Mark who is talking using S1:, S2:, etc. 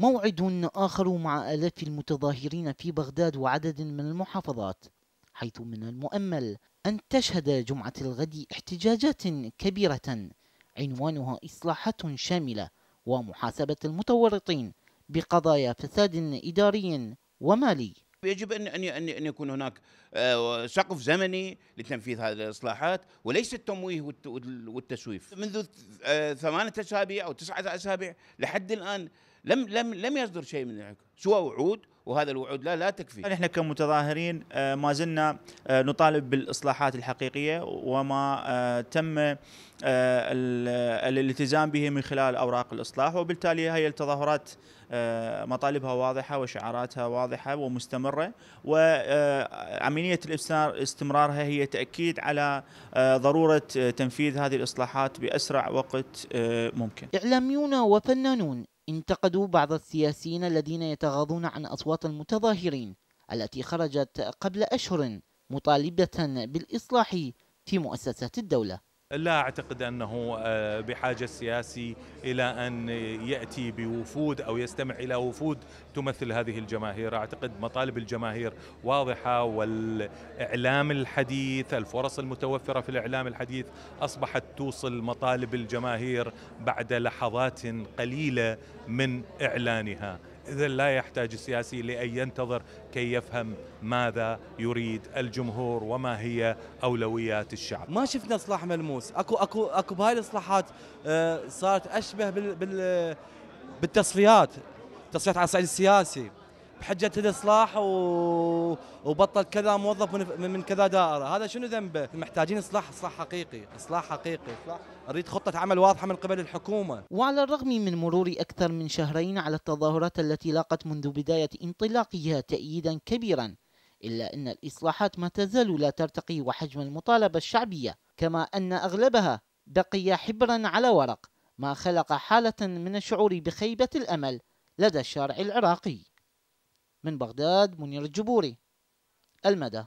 S1: موعد آخر مع آلاف المتظاهرين في بغداد وعدد من المحافظات حيث من المؤمل أن تشهد جمعة الغد احتجاجات كبيرة عنوانها إصلاحات شاملة ومحاسبة المتورطين بقضايا فساد إداري ومالي
S2: يجب ان ان ان يكون هناك آه، سقف زمني لتنفيذ هذه الاصلاحات وليس التمويه والتسويف منذ آه، ثمانيه اسابيع او تسعه اسابيع لحد الان لم لم لم يصدر شيء من سوى وعود وهذا الوعود لا لا تكفي نحن
S3: كمتظاهرين آه، ما زلنا نطالب بالاصلاحات الحقيقيه وما تم آه، الالتزام به من خلال أوراق الإصلاح وبالتالي هي التظاهرات آه، مطالبها واضحة وشعاراتها واضحة ومستمرة وعملية آه، استمرارها هي تأكيد على ضرورة تنفيذ هذه الإصلاحات بأسرع وقت ممكن
S1: إعلاميون وفنانون انتقدوا بعض السياسيين الذين يتغاضون عن أصوات المتظاهرين التي خرجت قبل أشهر مطالبة بالإصلاح في مؤسسات الدولة
S4: لا اعتقد انه آه، بحاجه السياسي الى ان ياتي بوفود او يستمع الى وفود تمثل هذه الجماهير، اعتقد مطالب الجماهير واضحه والاعلام الحديث، الفرص المتوفره في الاعلام الحديث اصبحت توصل مطالب الجماهير بعد لحظات قليله من اعلانها، إذا لا يحتاج السياسي لأن ينتظر كي يفهم ماذا يريد
S5: الجمهور وما هي أولويات الشعب ما شفنا إصلاح ملموس أكو أكو أكو بهاي الإصلاحات آه، صارت أشبه بال بالتصفيات تصفيات على الصعيد السياسي بحجه الاصلاح و... وبطل كذا موظف من, من كذا دائره، هذا شنو ذنبه؟ محتاجين اصلاح اصلاح حقيقي، اصلاح حقيقي، اصلاح خطه عمل واضحه من قبل الحكومه.
S1: وعلى الرغم من مرور اكثر من شهرين على التظاهرات التي لاقت منذ بدايه انطلاقها تأييدا كبيرا، إلا أن الإصلاحات ما تزال لا ترتقي وحجم المطالبة الشعبية كما أن أغلبها بقي حبرا على ورق ما خلق حالة من الشعور بخيبة الأمل لدى الشارع العراقي من بغداد منير الجبوري المدى